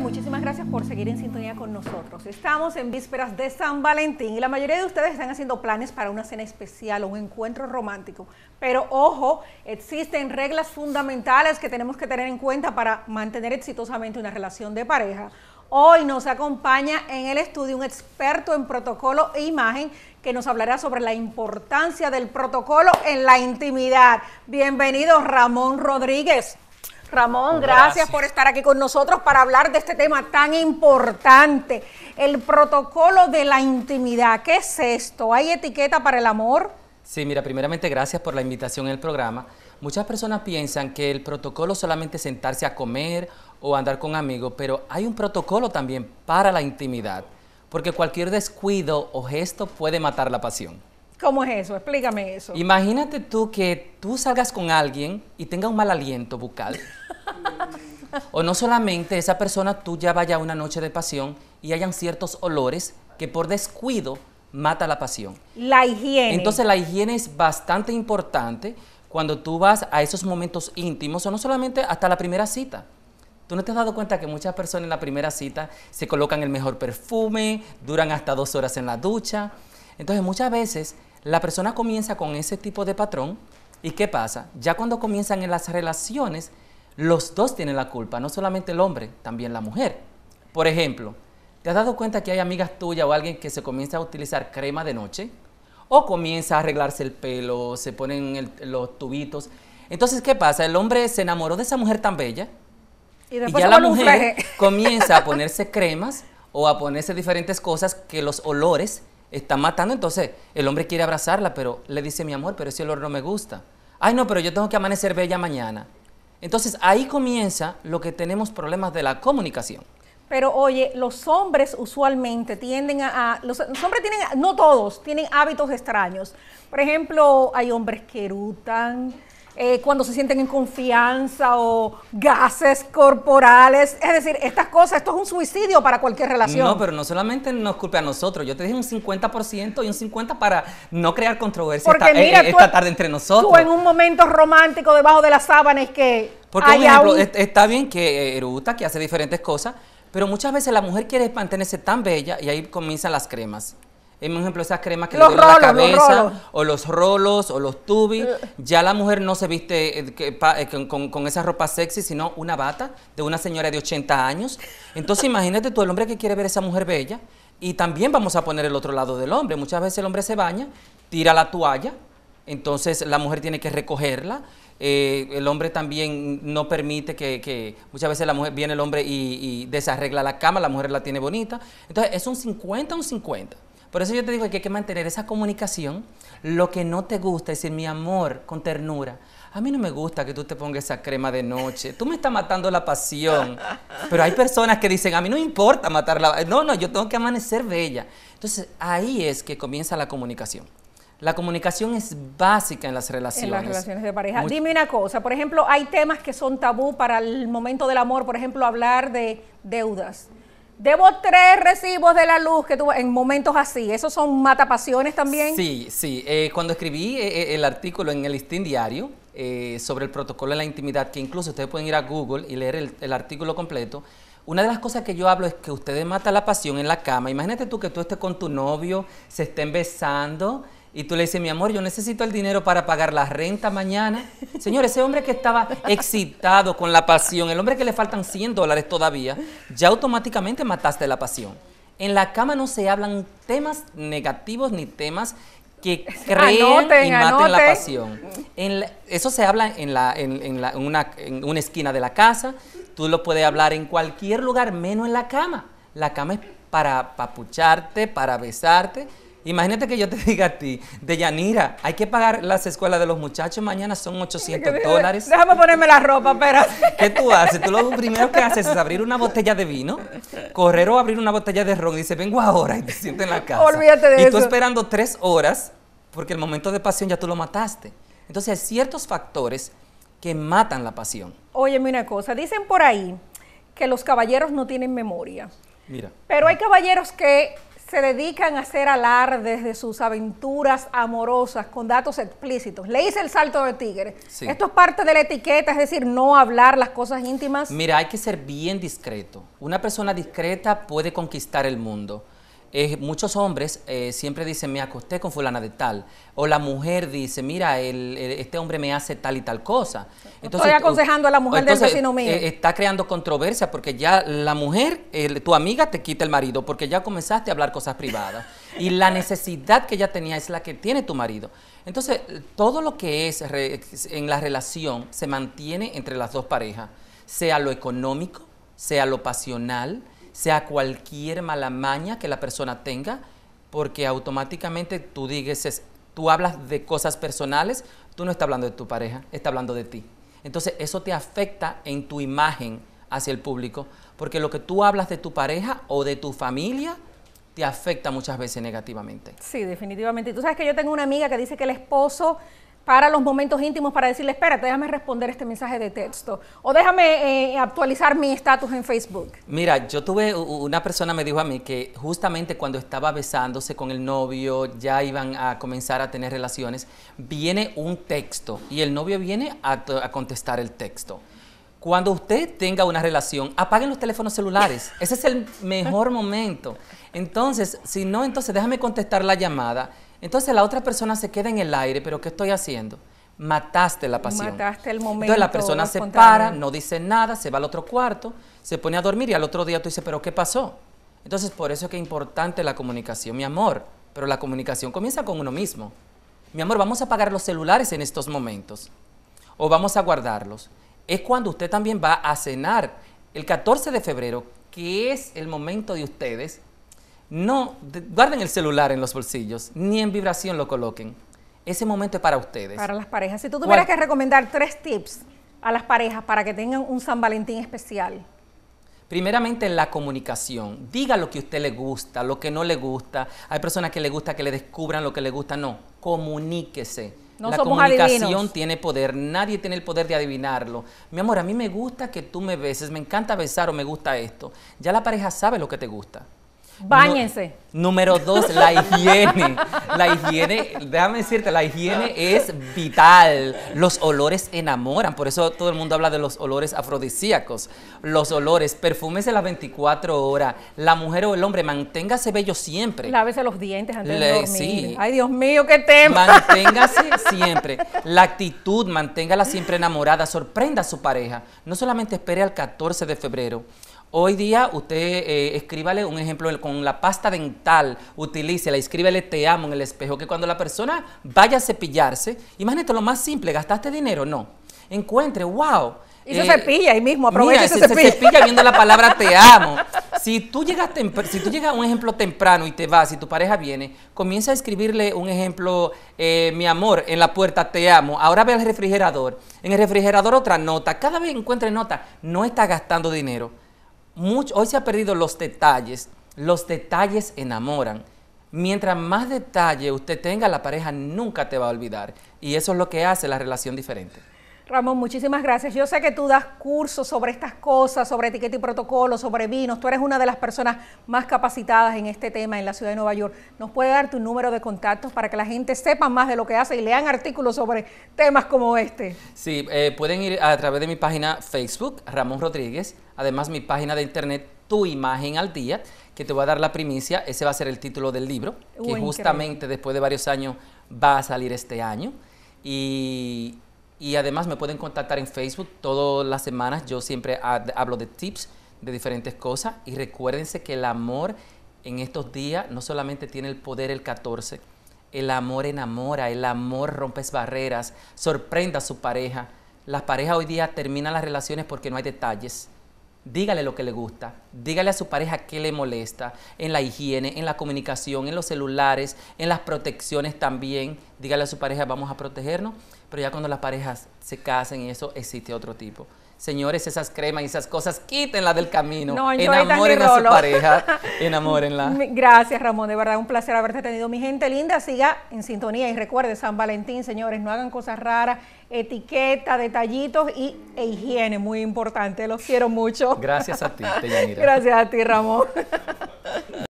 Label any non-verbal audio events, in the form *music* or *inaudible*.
muchísimas gracias por seguir en sintonía con nosotros. Estamos en vísperas de San Valentín y la mayoría de ustedes están haciendo planes para una cena especial o un encuentro romántico. Pero ojo, existen reglas fundamentales que tenemos que tener en cuenta para mantener exitosamente una relación de pareja. Hoy nos acompaña en el estudio un experto en protocolo e imagen que nos hablará sobre la importancia del protocolo en la intimidad. Bienvenido Ramón Rodríguez. Ramón, pues gracias. por estar aquí con nosotros para hablar de este tema tan importante, el protocolo de la intimidad. ¿Qué es esto? ¿Hay etiqueta para el amor? Sí, mira, primeramente gracias por la invitación al programa. Muchas personas piensan que el protocolo solamente sentarse a comer o andar con amigos, pero hay un protocolo también para la intimidad, porque cualquier descuido o gesto puede matar la pasión. ¿Cómo es eso? Explícame eso. Imagínate tú que tú salgas con alguien y tenga un mal aliento bucal o no solamente esa persona tú ya vaya a una noche de pasión y hayan ciertos olores que por descuido mata la pasión. La higiene. Entonces la higiene es bastante importante cuando tú vas a esos momentos íntimos, o no solamente hasta la primera cita. ¿Tú no te has dado cuenta que muchas personas en la primera cita se colocan el mejor perfume, duran hasta dos horas en la ducha? Entonces muchas veces la persona comienza con ese tipo de patrón y ¿qué pasa? Ya cuando comienzan en las relaciones, los dos tienen la culpa, no solamente el hombre, también la mujer. Por ejemplo, ¿te has dado cuenta que hay amigas tuyas o alguien que se comienza a utilizar crema de noche? O comienza a arreglarse el pelo, se ponen los tubitos. Entonces, ¿qué pasa? El hombre se enamoró de esa mujer tan bella y, ya la mujer *laughs* comienza a ponerse cremas o a ponerse diferentes cosas que los olores están matando. Entonces, el hombre quiere abrazarla, pero le dice, mi amor, pero ese olor no me gusta. Ay, no, pero yo tengo que amanecer bella mañana. Entonces ahí comienza lo que tenemos problemas de la comunicación. Pero oye, los hombres usualmente tienden a, los, hombres tienen, no todos, tienen hábitos extraños. Por ejemplo, hay hombres que erutan, eh, cuando se sienten en confianza o gases corporales. Es decir, estas cosas, esto es un suicidio para cualquier relación. No, pero no solamente nos culpe a nosotros. Yo te dije un 50% y un 50% para no crear controversia esta, eh, tarde entre nosotros. Tú en un momento romántico debajo de las sábanas que. Porque, por ejemplo, está bien que eh, eruta, que hace diferentes cosas, pero muchas veces la mujer quiere mantenerse tan bella y ahí comienzan las cremas un ejemplo, esas cremas que los la cabeza, o los rolos, o los tubis. Eh. Ya la mujer no se viste eh, eh, con, esa ropa sexy, sino una bata de una señora de 80 años. Entonces imagínate tú, el hombre que quiere ver esa mujer bella, y también vamos a poner el otro lado del hombre. Muchas veces el hombre se baña, tira la toalla, entonces la mujer tiene que recogerla. el hombre también no permite que, muchas veces la mujer viene el hombre y, y desarregla la cama, la mujer la tiene bonita. Entonces es un 50, un 50. Por eso yo te digo que hay que mantener esa comunicación. Lo que no te gusta, es decir mi amor con ternura. A mí no me gusta que tú te pongas esa crema de noche. Tú me estás matando la pasión. Pero hay personas que dicen, a mí no importa matarla. No, no, yo tengo que amanecer bella. Entonces ahí es que comienza la comunicación. La comunicación es básica en las relaciones. En las relaciones de pareja. Dime una cosa, por ejemplo, hay temas que son tabú para el momento del amor, por ejemplo, hablar de deudas. Debo tres recibos de la luz que tuve en momentos así. ¿Esos son matapasiones también? Sí, sí. Eh, cuando escribí eh, eh, el artículo en el Listín Diario sobre el protocolo de la intimidad, que incluso ustedes pueden ir a Google y leer el, el artículo completo, una de las cosas que yo hablo es que ustedes matan la pasión en la cama. Imagínate tú que tú estés con tu novio, se estén besando y tú le dices, mi amor, yo necesito el dinero para pagar la renta mañana. Señor, ese hombre que estaba excitado con la pasión, el hombre que le faltan 100 dólares todavía, ya automáticamente mataste la pasión. En la cama no se hablan temas negativos ni temas que creen y maten la pasión. eso se habla en, la, una, en una esquina de la casa, tú lo puedes hablar en cualquier lugar, menos en la cama. La cama es para papucharte, para besarte Imagínate que yo te *laughs* diga a ti, de hay que pagar las escuelas de los muchachos, mañana son 800 dólares. Déjame ponerme la ropa, pero *laughs* ¿Qué tú haces? Tú lo primero que haces es abrir una botella de vino, correr o abrir una botella de ron y dices, vengo ahora y te sientes en la casa. Olvídate de eso. Y tú esperando tres horas, porque el momento de pasión ya tú lo mataste. Entonces hay ciertos factores que matan la pasión. Óyeme una cosa, dicen por ahí que los caballeros no tienen memoria. Mira. Pero hay caballeros que se dedican a hacer alardes de sus aventuras amorosas con datos explícitos. Le hice el salto de tigre. Esto es parte de la etiqueta, es decir, no hablar las cosas íntimas. Mira, hay que ser bien discreto. Una persona discreta puede conquistar el mundo muchos hombres eh, siempre dicen, me acosté con fulana de tal. O la mujer dice, mira, el, este hombre me hace tal y tal cosa. Entonces, Estoy aconsejando a la mujer de del eh, mío. está creando controversia porque ya la mujer, tu amiga te quita el marido porque ya comenzaste a hablar cosas privadas. y la necesidad que ella tenía es la que tiene tu marido. Entonces, todo lo que es en la relación se mantiene entre las dos parejas, sea lo económico, sea lo pasional, sea cualquier maña que la persona tenga, porque automáticamente tú digas, tú hablas de cosas personales, tú no estás hablando de tu pareja, estás hablando de ti. Entonces eso te afecta en tu imagen hacia el público, porque lo que tú hablas de tu pareja o de tu familia te afecta muchas veces negativamente. Sí, definitivamente. Tú sabes que yo tengo una amiga que dice que el esposo para los momentos íntimos para decirle, espérate, déjame responder este mensaje de texto o déjame eh, actualizar mi estatus en Facebook. Mira, yo tuve, una persona me dijo a mí que justamente cuando estaba besándose con el novio, ya iban a comenzar a tener relaciones, viene un texto y el novio viene a, contestar el texto. Cuando usted tenga una relación, apaguen los teléfonos celulares. Ese es el mejor momento. Entonces, si no, entonces déjame contestar la llamada entonces la otra persona se queda en el aire, pero ¿qué estoy haciendo? Mataste la pasión. Mataste el momento. Entonces la persona se para, no dice nada, se va al otro cuarto, se pone a dormir y al otro día tú dices, pero ¿qué pasó? Entonces por eso es que es importante la comunicación, mi amor, pero la comunicación comienza con uno mismo. Mi amor, vamos a apagar los celulares en estos momentos o vamos a guardarlos. Es cuando usted también va a cenar el 14 de febrero, que es el momento de ustedes no guarden el celular en los bolsillos, ni en vibración lo coloquen. Ese momento es para ustedes. Para las parejas. Si tú tuvieras que recomendar tres tips a las parejas para que tengan un San Valentín especial. Primeramente la comunicación. Diga lo que a usted le gusta, lo que no le gusta. Hay personas que le gusta que le descubran lo que le gusta. No, comuníquese. No la comunicación tiene poder, nadie tiene el poder de adivinarlo. Mi amor, a mí me gusta que tú me beses, me encanta besar o me gusta esto. Ya la pareja sabe lo que te gusta. Báñense. número dos, la higiene. La higiene, déjame decirte, la higiene es vital. Los olores enamoran. Por eso todo el mundo habla de los olores afrodisíacos. Los olores, perfúmese las 24 horas. La mujer o el hombre, manténgase bello siempre. Lávese los dientes antes de dormir. Ay, Dios mío, qué tema. Manténgase siempre. La actitud, manténgala siempre enamorada. Sorprenda a su pareja. No solamente espere al 14 de febrero. Hoy día usted eh, escríbale un ejemplo con la pasta dental, utilícela, escríbele te amo en el espejo, que cuando la persona vaya a cepillarse, imagínate lo más simple, gastaste dinero, no. Encuentre, wow, y se eh, cepilla ahí mismo, aprovecha se, cepilla. viendo la palabra te *laughs* amo. Si tú llegas si tú llegas a un ejemplo temprano y te vas, y tu pareja viene, comienza a escribirle un ejemplo, eh, mi amor, en la puerta te amo. Ahora ve al refrigerador. En el refrigerador otra nota. Cada vez encuentre nota. No está gastando dinero hoy se ha perdido los detalles, los detalles enamoran. Mientras más detalle usted tenga, la pareja nunca te va a olvidar. Y eso es lo que hace la relación diferente. Ramón, muchísimas gracias. Yo sé que tú das cursos sobre estas cosas, sobre etiqueta y protocolo, sobre vinos. Tú eres una de las personas más capacitadas en este tema en la ciudad de Nueva York. ¿Nos puede dar tu número de contactos para que la gente sepa más de lo que hace y lean artículos sobre temas como este? Sí, eh, pueden ir a través de mi página Facebook, Ramón Rodríguez. Además, mi página de internet, Tu Imagen al Día, que te voy a dar la primicia. Ese va a ser el título del libro, uh, que justamente después de varios años va a salir este año. Y y además me pueden contactar en Facebook todas las semanas. Yo siempre hablo de tips, de diferentes cosas. Y recuérdense que el amor en estos días no solamente tiene el poder el 14. El amor enamora, el amor rompe barreras, sorprenda a su pareja. Las parejas hoy día terminan las relaciones porque no hay detalles. Dígale lo que le gusta, dígale a su pareja qué le molesta, en la higiene, en la comunicación, en los celulares, en las protecciones también. Dígale a su pareja, vamos a protegernos. Pero ya cuando las parejas se casen y eso, existe otro tipo. Señores, esas cremas y esas cosas, quítenlas del camino. No, Enamoren a su pareja, *laughs* enamórenla. Gracias, Ramón. De verdad, un placer haberte tenido. Mi gente linda, siga en sintonía y recuerde, San Valentín, señores, no hagan cosas raras, etiqueta, detallitos y e higiene, muy importante. Los quiero mucho. Gracias a ti, Teyanira. *laughs* Gracias a ti, Ramón. *laughs*